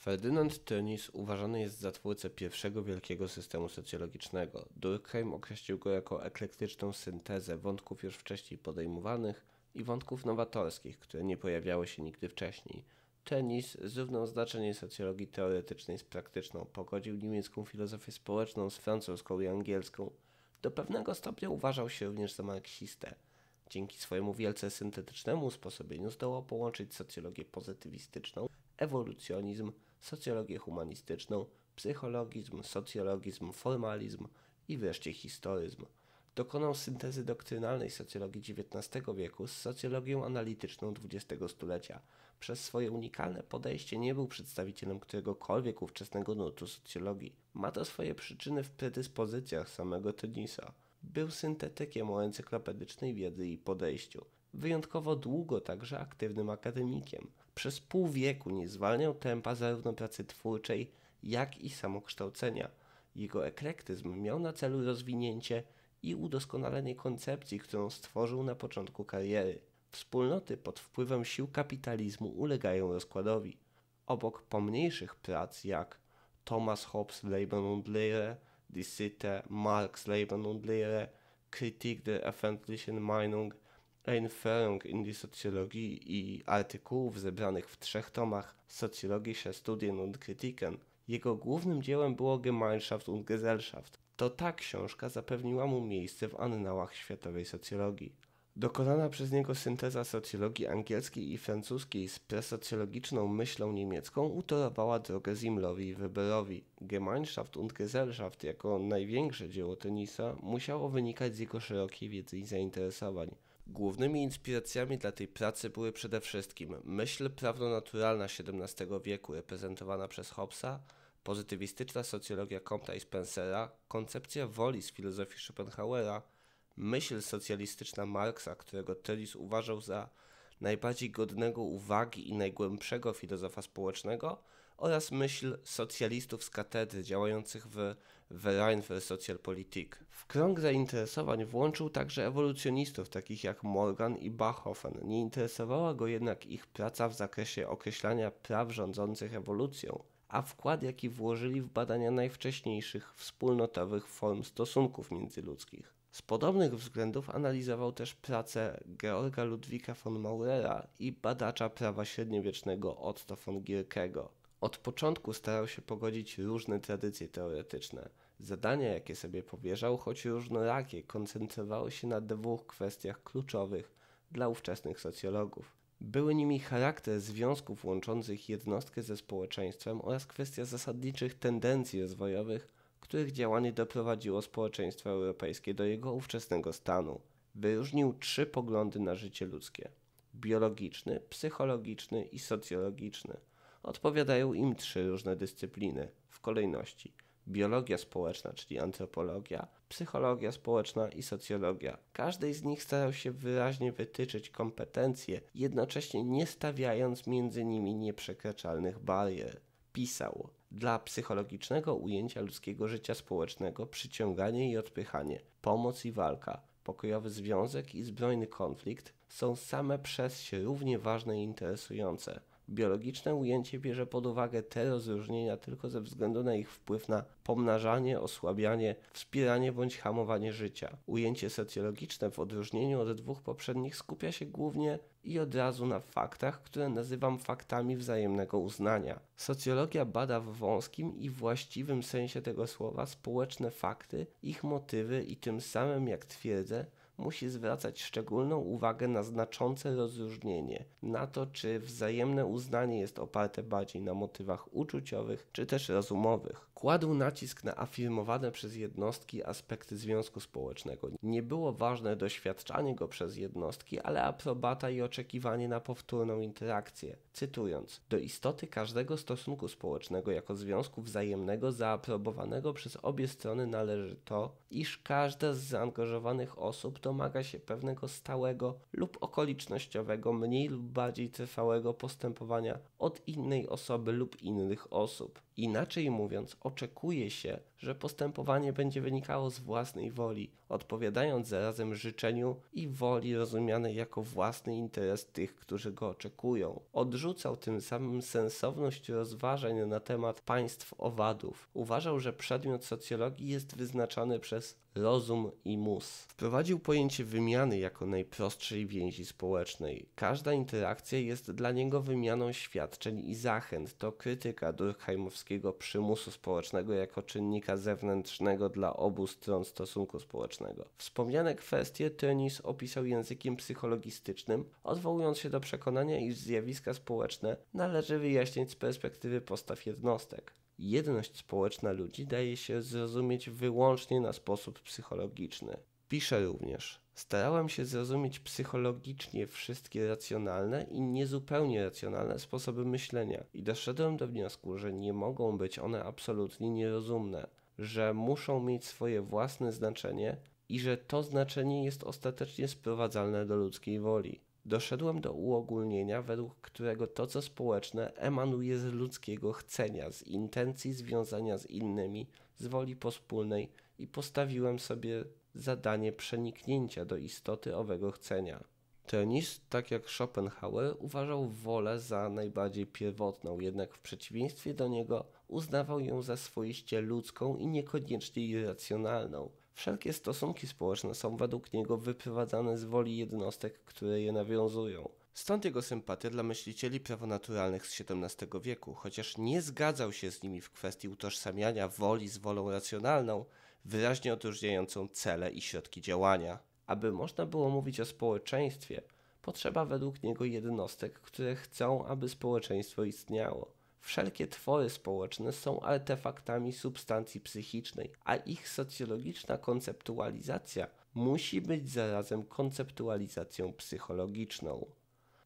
Ferdynand Tönnies uważany jest za twórcę pierwszego wielkiego systemu socjologicznego. Durkheim określił go jako eklektyczną syntezę wątków już wcześniej podejmowanych i wątków nowatorskich, które nie pojawiały się nigdy wcześniej. Tönnies zrównał znaczenie socjologii teoretycznej z praktyczną, pogodził niemiecką filozofię społeczną z francuską i angielską. Do pewnego stopnia uważał się również za marksistę. Dzięki swojemu wielce syntetycznemu usposobieniu zdołał połączyć socjologię pozytywistyczną, ewolucjonizm, socjologię humanistyczną, psychologizm, socjologizm, formalizm i wreszcie historyzm. Dokonał syntezy doktrynalnej socjologii XIX wieku z socjologią analityczną XX stulecia. Przez swoje unikalne podejście nie był przedstawicielem któregokolwiek ówczesnego nurtu socjologii. Ma to swoje przyczyny w predyspozycjach samego Tennisa był syntetykiem o encyklopedycznej wiedzy i podejściu. Wyjątkowo długo także aktywnym akademikiem. Przez pół wieku nie zwalniał tempa zarówno pracy twórczej, jak i samokształcenia. Jego eklektyzm miał na celu rozwinięcie i udoskonalenie koncepcji, którą stworzył na początku kariery. Wspólnoty pod wpływem sił kapitalizmu ulegają rozkładowi. Obok pomniejszych prac jak Thomas Hobbes Leibniz Leire die Sitte Marx Leben und Lehre, Kritik der öffentlichen Meinung, Einführung in die Soziologie i artykułów zebranych w trzech tomach Soziologische er Studien und Kritiken. Jego głównym dziełem było Gemeinschaft und Gesellschaft. To ta książka zapewniła mu miejsce w annałach światowej socjologii. Dokonana przez niego synteza socjologii angielskiej i francuskiej z presocjologiczną myślą niemiecką utorowała drogę Zimlowi i Weberowi. Gemeinschaft und Gesellschaft jako największe dzieło tenisa musiało wynikać z jego szerokiej wiedzy i zainteresowań. Głównymi inspiracjami dla tej pracy były przede wszystkim myśl prawnonaturalna XVII wieku reprezentowana przez Hobbesa, pozytywistyczna socjologia Comte'a i Spencera, koncepcja woli z filozofii Schopenhauera, myśl socjalistyczna Marksa, którego Tyllis uważał za najbardziej godnego uwagi i najgłębszego filozofa społecznego, oraz myśl socjalistów z katedry działających w Verein für Sozialpolitik. W krąg zainteresowań włączył także ewolucjonistów takich jak Morgan i Bachofen. Nie interesowała go jednak ich praca w zakresie określania praw rządzących ewolucją, a wkład jaki włożyli w badania najwcześniejszych wspólnotowych form stosunków międzyludzkich. Z podobnych względów analizował też pracę Georga Ludwika von Maurera i badacza prawa średniowiecznego Otto von Gierkego. Od początku starał się pogodzić różne tradycje teoretyczne. Zadania, jakie sobie powierzał, choć różnorakie, koncentrowały się na dwóch kwestiach kluczowych dla ówczesnych socjologów. Były nimi charakter związków łączących jednostkę ze społeczeństwem oraz kwestia zasadniczych tendencji rozwojowych których działanie doprowadziło społeczeństwo europejskie do jego ówczesnego stanu. Wyróżnił trzy poglądy na życie ludzkie: biologiczny, psychologiczny i socjologiczny. Odpowiadają im trzy różne dyscypliny w kolejności: biologia społeczna, czyli antropologia, psychologia społeczna i socjologia. Każdej z nich starał się wyraźnie wytyczyć kompetencje, jednocześnie nie stawiając między nimi nieprzekraczalnych barier. Pisał: dla psychologicznego ujęcia ludzkiego życia społecznego przyciąganie i odpychanie, pomoc i walka, pokojowy związek i zbrojny konflikt są same przez się równie ważne i interesujące. Biologiczne ujęcie bierze pod uwagę te rozróżnienia tylko ze względu na ich wpływ na pomnażanie, osłabianie, wspieranie bądź hamowanie życia. Ujęcie socjologiczne w odróżnieniu od dwóch poprzednich skupia się głównie i od razu na faktach, które nazywam faktami wzajemnego uznania. Socjologia bada w wąskim i właściwym sensie tego słowa społeczne fakty, ich motywy i tym samym, jak twierdzę, musi zwracać szczególną uwagę na znaczące rozróżnienie, na to czy wzajemne uznanie jest oparte bardziej na motywach uczuciowych czy też rozumowych. Kładł nacisk na afirmowane przez jednostki aspekty związku społecznego. Nie było ważne doświadczanie go przez jednostki, ale aprobata i oczekiwanie na powtórną interakcję. Cytując, do istoty każdego stosunku społecznego jako związku wzajemnego zaaprobowanego przez obie strony należy to, iż każda z zaangażowanych osób domaga się pewnego stałego lub okolicznościowego, mniej lub bardziej trwałego postępowania od innej osoby lub innych osób. Inaczej mówiąc, oczekuje się, że postępowanie będzie wynikało z własnej woli, odpowiadając zarazem życzeniu i woli rozumianej jako własny interes tych, którzy go oczekują. Odrzucał tym samym sensowność rozważań na temat państw owadów. Uważał, że przedmiot socjologii jest wyznaczany przez rozum i mus. Wprowadził pojęcie wymiany jako najprostszej więzi społecznej. Każda interakcja jest dla niego wymianą świadczeń i zachęt. To krytyka Durkheimowskiego przymusu społecznego jako czynnika zewnętrznego dla obu stron stosunku społecznego. Wspomniane kwestie Tönnies opisał językiem psychologistycznym, odwołując się do przekonania, iż zjawiska społeczne należy wyjaśniać z perspektywy postaw jednostek. Jedność społeczna ludzi daje się zrozumieć wyłącznie na sposób psychologiczny. Pisze również, starałem się zrozumieć psychologicznie wszystkie racjonalne i niezupełnie racjonalne sposoby myślenia i doszedłem do wniosku, że nie mogą być one absolutnie nierozumne, że muszą mieć swoje własne znaczenie i że to znaczenie jest ostatecznie sprowadzalne do ludzkiej woli. Doszedłem do uogólnienia, według którego to, co społeczne, emanuje z ludzkiego chcenia, z intencji związania z innymi, z woli pospólnej i postawiłem sobie zadanie przeniknięcia do istoty owego chcenia. Tenis, tak jak Schopenhauer, uważał wolę za najbardziej pierwotną, jednak w przeciwieństwie do niego uznawał ją za swoiście ludzką i niekoniecznie irracjonalną. Wszelkie stosunki społeczne są według niego wyprowadzane z woli jednostek, które je nawiązują. Stąd jego sympatia dla myślicieli prawonaturalnych z XVII wieku, chociaż nie zgadzał się z nimi w kwestii utożsamiania woli z wolą racjonalną, wyraźnie odróżniającą cele i środki działania. Aby można było mówić o społeczeństwie, potrzeba według niego jednostek, które chcą, aby społeczeństwo istniało. Wszelkie twory społeczne są artefaktami substancji psychicznej, a ich socjologiczna konceptualizacja musi być zarazem konceptualizacją psychologiczną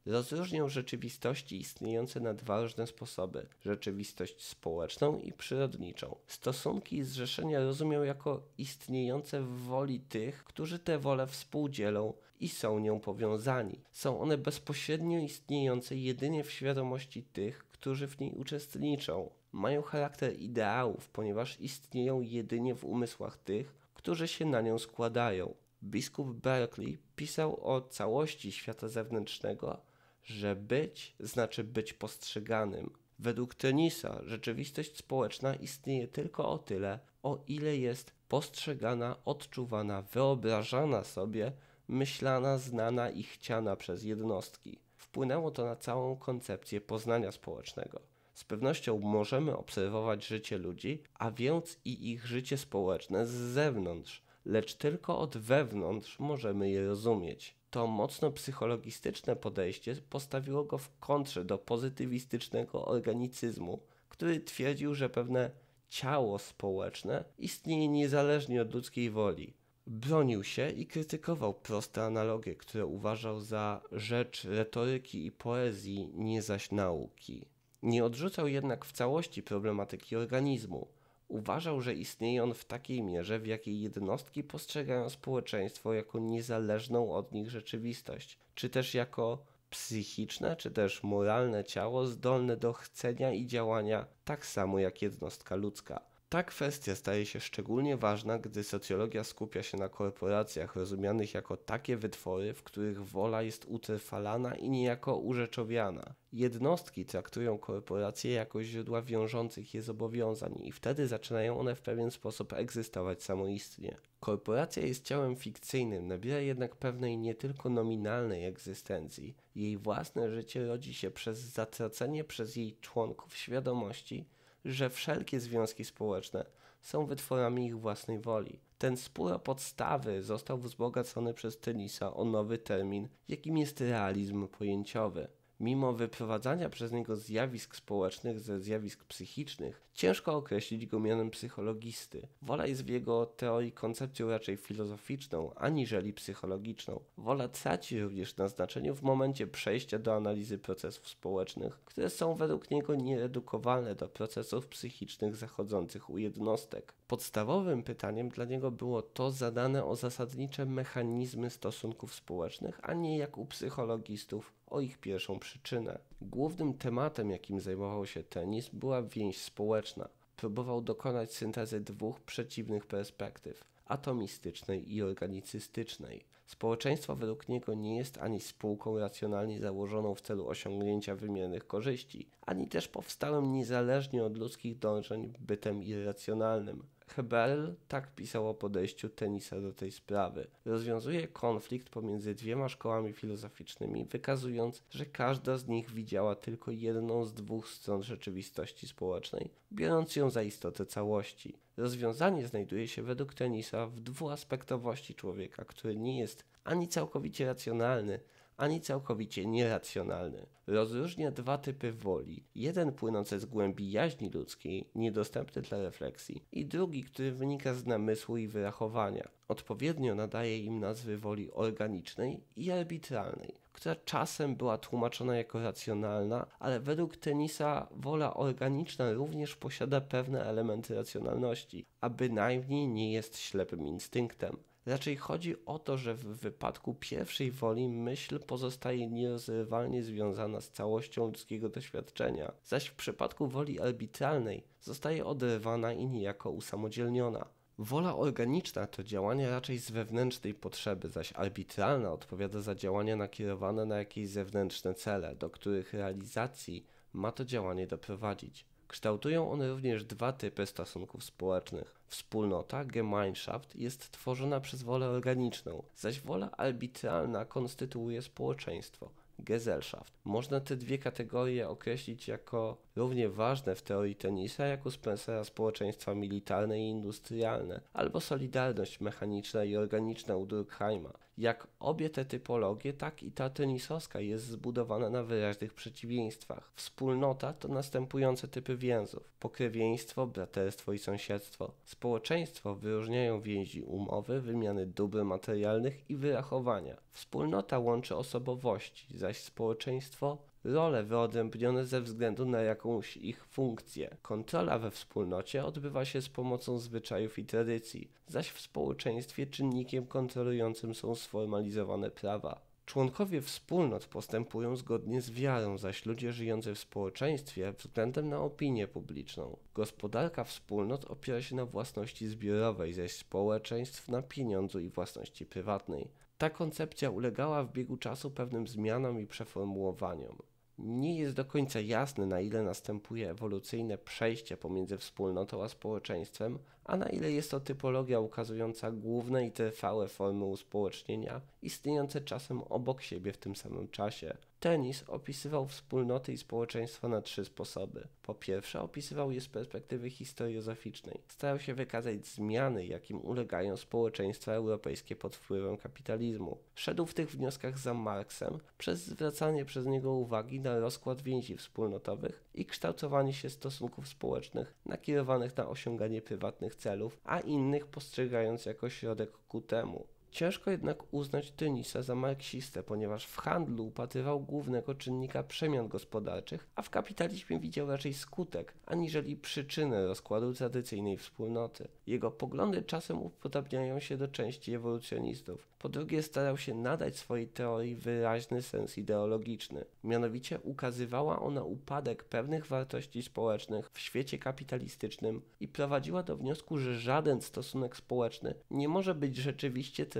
rozróżnią rzeczywistości istniejące na dwa różne sposoby rzeczywistość społeczną i przyrodniczą. Stosunki i zrzeszenia rozumią jako istniejące w woli tych, którzy tę wolę współdzielą i są nią powiązani. Są one bezpośrednio istniejące jedynie w świadomości tych, którzy w niej uczestniczą. Mają charakter ideałów, ponieważ istnieją jedynie w umysłach tych, którzy się na nią składają. Biskup Berkeley pisał o całości świata zewnętrznego że być znaczy być postrzeganym. Według Tenisa rzeczywistość społeczna istnieje tylko o tyle, o ile jest postrzegana, odczuwana, wyobrażana sobie, myślana, znana i chciana przez jednostki. Wpłynęło to na całą koncepcję poznania społecznego. Z pewnością możemy obserwować życie ludzi, a więc i ich życie społeczne z zewnątrz, lecz tylko od wewnątrz możemy je rozumieć to mocno psychologistyczne podejście postawiło go w kontrze do pozytywistycznego organicyzmu, który twierdził, że pewne ciało społeczne istnieje niezależnie od ludzkiej woli. Bronił się i krytykował proste analogie, które uważał za rzecz retoryki i poezji, nie zaś nauki. Nie odrzucał jednak w całości problematyki organizmu Uważał, że istnieje on w takiej mierze, w jakiej jednostki postrzegają społeczeństwo jako niezależną od nich rzeczywistość, czy też jako psychiczne, czy też moralne ciało zdolne do chcenia i działania tak samo jak jednostka ludzka. Ta kwestia staje się szczególnie ważna, gdy socjologia skupia się na korporacjach rozumianych jako takie wytwory, w których wola jest utrwalana i niejako urzeczowiana. Jednostki traktują korporacje jako źródła wiążących je zobowiązań i wtedy zaczynają one w pewien sposób egzystować samoistnie. Korporacja jest ciałem fikcyjnym, nabiera jednak pewnej nie tylko nominalnej egzystencji. Jej własne życie rodzi się przez zatracenie przez jej członków świadomości, że wszelkie związki społeczne są wytworami ich własnej woli. Ten spór o podstawy został wzbogacony przez Tenisa o nowy termin, jakim jest realizm pojęciowy. Mimo wyprowadzania przez niego zjawisk społecznych ze zjawisk psychicznych, ciężko określić go mianem psychologisty. Wola jest w jego teorii koncepcją raczej filozoficzną, aniżeli psychologiczną. Wola traci również na znaczeniu w momencie przejścia do analizy procesów społecznych, które są według niego nieredukowalne do procesów psychicznych zachodzących u jednostek. Podstawowym pytaniem dla niego było to zadane o zasadnicze mechanizmy stosunków społecznych, a nie jak u psychologistów o ich pierwszą przyczynę. Głównym tematem, jakim zajmował się tenis, była więź społeczna. Próbował dokonać syntezy dwóch przeciwnych perspektyw atomistycznej i organicystycznej. Społeczeństwo według niego nie jest ani spółką racjonalnie założoną w celu osiągnięcia wymiernych korzyści, ani też powstałym niezależnie od ludzkich dążeń bytem irracjonalnym. Hebel tak pisał o podejściu Tenisa do tej sprawy. Rozwiązuje konflikt pomiędzy dwiema szkołami filozoficznymi, wykazując, że każda z nich widziała tylko jedną z dwóch stron rzeczywistości społecznej, biorąc ją za istotę całości. Rozwiązanie znajduje się według Tenisa w dwuaspektowości człowieka, który nie jest ani całkowicie racjonalny, ani całkowicie nieracjonalny. Rozróżnia dwa typy woli. Jeden płynący z głębi jaźni ludzkiej, niedostępny dla refleksji, i drugi, który wynika z namysłu i wyrachowania. Odpowiednio nadaje im nazwy woli organicznej i arbitralnej, która czasem była tłumaczona jako racjonalna, ale według Tenisa wola organiczna również posiada pewne elementy racjonalności, a bynajmniej nie jest ślepym instynktem. Raczej chodzi o to, że w wypadku pierwszej woli myśl pozostaje nierozerwalnie związana z całością ludzkiego doświadczenia, zaś w przypadku woli arbitralnej zostaje oderwana i niejako usamodzielniona. Wola organiczna to działanie raczej z wewnętrznej potrzeby, zaś arbitralna odpowiada za działania nakierowane na jakieś zewnętrzne cele, do których realizacji ma to działanie doprowadzić. Kształtują one również dwa typy stosunków społecznych. Wspólnota, Gemeinschaft, jest tworzona przez wolę organiczną, zaś wola arbitralna konstytuuje społeczeństwo, Gesellschaft. Można te dwie kategorie określić jako równie ważne w teorii tenisa jak u Spencera społeczeństwa militarne i industrialne, albo solidarność mechaniczna i organiczna u Durkheima. Jak obie te typologie, tak i ta tenisowska jest zbudowana na wyraźnych przeciwieństwach. Wspólnota to następujące typy więzów: pokrewieństwo, braterstwo i sąsiedztwo. Społeczeństwo wyróżniają więzi umowy, wymiany dóbr materialnych i wyrachowania. Wspólnota łączy osobowości, zaś społeczeństwo role wyodrębnione ze względu na jakąś ich funkcję. Kontrola we wspólnocie odbywa się z pomocą zwyczajów i tradycji, zaś w społeczeństwie czynnikiem kontrolującym są sformalizowane prawa. Członkowie wspólnot postępują zgodnie z wiarą, zaś ludzie żyjący w społeczeństwie względem na opinię publiczną. Gospodarka wspólnot opiera się na własności zbiorowej, zaś społeczeństw na pieniądzu i własności prywatnej. Ta koncepcja ulegała w biegu czasu pewnym zmianom i przeformułowaniom. Nie jest do końca jasne, na ile następuje ewolucyjne przejście pomiędzy wspólnotą a społeczeństwem, a na ile jest to typologia ukazująca główne i trwałe formy uspołecznienia istniejące czasem obok siebie w tym samym czasie. Tenis opisywał wspólnoty i społeczeństwo na trzy sposoby. Po pierwsze, opisywał je z perspektywy historiozoficznej. Starał się wykazać zmiany, jakim ulegają społeczeństwa europejskie pod wpływem kapitalizmu. Szedł w tych wnioskach za Marksem przez zwracanie przez niego uwagi na rozkład więzi wspólnotowych i kształtowanie się stosunków społecznych nakierowanych na osiąganie prywatnych celów, a innych postrzegając jako środek ku temu. Ciężko jednak uznać Tynisa za marksistę, ponieważ w handlu upatrywał głównego czynnika przemian gospodarczych, a w kapitalizmie widział raczej skutek, aniżeli przyczynę rozkładu tradycyjnej wspólnoty. Jego poglądy czasem upodabniają się do części ewolucjonistów. Po drugie starał się nadać swojej teorii wyraźny sens ideologiczny. Mianowicie ukazywała ona upadek pewnych wartości społecznych w świecie kapitalistycznym i prowadziła do wniosku, że żaden stosunek społeczny nie może być rzeczywiście tradycyjny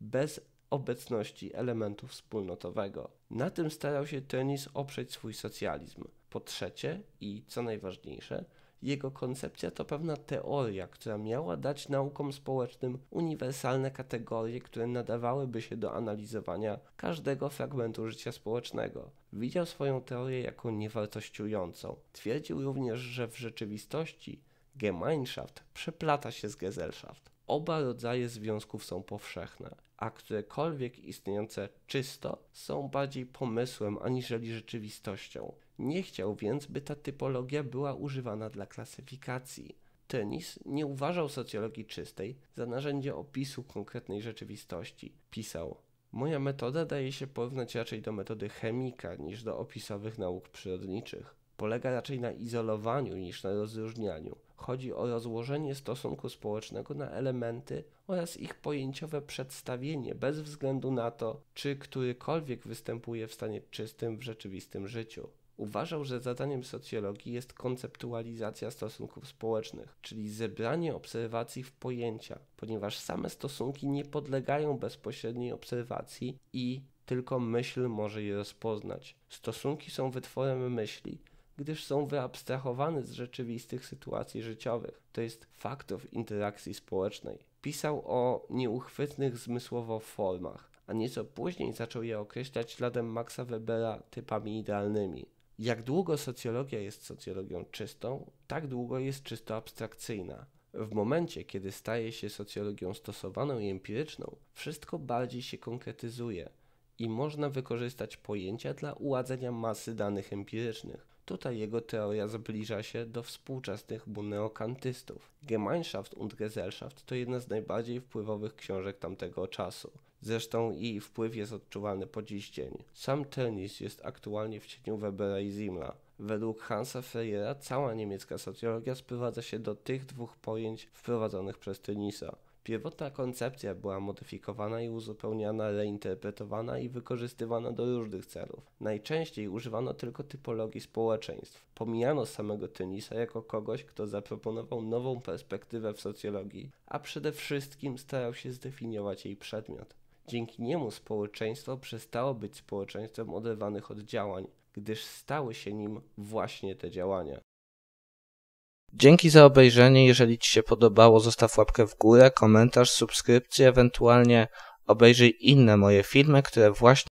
bez obecności elementu wspólnotowego. Na tym starał się Tönnies oprzeć swój socjalizm. Po trzecie i co najważniejsze, jego koncepcja to pewna teoria, która miała dać naukom społecznym uniwersalne kategorie, które nadawałyby się do analizowania każdego fragmentu życia społecznego. Widział swoją teorię jako niewartościującą. Twierdził również, że w rzeczywistości Gemeinschaft przeplata się z Gesellschaft. Oba rodzaje związków są powszechne, a którekolwiek istniejące czysto są bardziej pomysłem aniżeli rzeczywistością. Nie chciał więc, by ta typologia była używana dla klasyfikacji. Tenis nie uważał socjologii czystej za narzędzie opisu konkretnej rzeczywistości. Pisał: Moja metoda daje się porównać raczej do metody chemika niż do opisowych nauk przyrodniczych. Polega raczej na izolowaniu niż na rozróżnianiu Chodzi o rozłożenie stosunku społecznego na elementy oraz ich pojęciowe przedstawienie, bez względu na to, czy którykolwiek występuje w stanie czystym w rzeczywistym życiu. Uważał, że zadaniem socjologii jest konceptualizacja stosunków społecznych, czyli zebranie obserwacji w pojęcia, ponieważ same stosunki nie podlegają bezpośredniej obserwacji i tylko myśl może je rozpoznać. Stosunki są wytworem myśli, gdyż są wyabstrahowane z rzeczywistych sytuacji życiowych, to jest faktów interakcji społecznej. Pisał o nieuchwytnych zmysłowo formach, a nieco później zaczął je określać śladem Maxa Webera typami idealnymi. Jak długo socjologia jest socjologią czystą, tak długo jest czysto abstrakcyjna. W momencie, kiedy staje się socjologią stosowaną i empiryczną, wszystko bardziej się konkretyzuje i można wykorzystać pojęcia dla uładzenia masy danych empirycznych, Tutaj jego teoria zbliża się do współczesnych mu neokantystów. Gemeinschaft und Gesellschaft to jedna z najbardziej wpływowych książek tamtego czasu. Zresztą jej wpływ jest odczuwalny po dziś dzień. Sam tenis jest aktualnie w cieniu Webera i Zimla. Według Hansa Freyera cała niemiecka socjologia sprowadza się do tych dwóch pojęć wprowadzonych przez Tenisa. Pierwotna koncepcja była modyfikowana i uzupełniana, reinterpretowana i wykorzystywana do różnych celów. Najczęściej używano tylko typologii społeczeństw. Pomijano samego Tynisa jako kogoś, kto zaproponował nową perspektywę w socjologii, a przede wszystkim starał się zdefiniować jej przedmiot. Dzięki niemu społeczeństwo przestało być społeczeństwem oderwanych od działań, gdyż stały się nim właśnie te działania. Dzięki za obejrzenie. Jeżeli Ci się podobało, zostaw łapkę w górę, komentarz, subskrypcję, ewentualnie obejrzyj inne moje filmy, które właśnie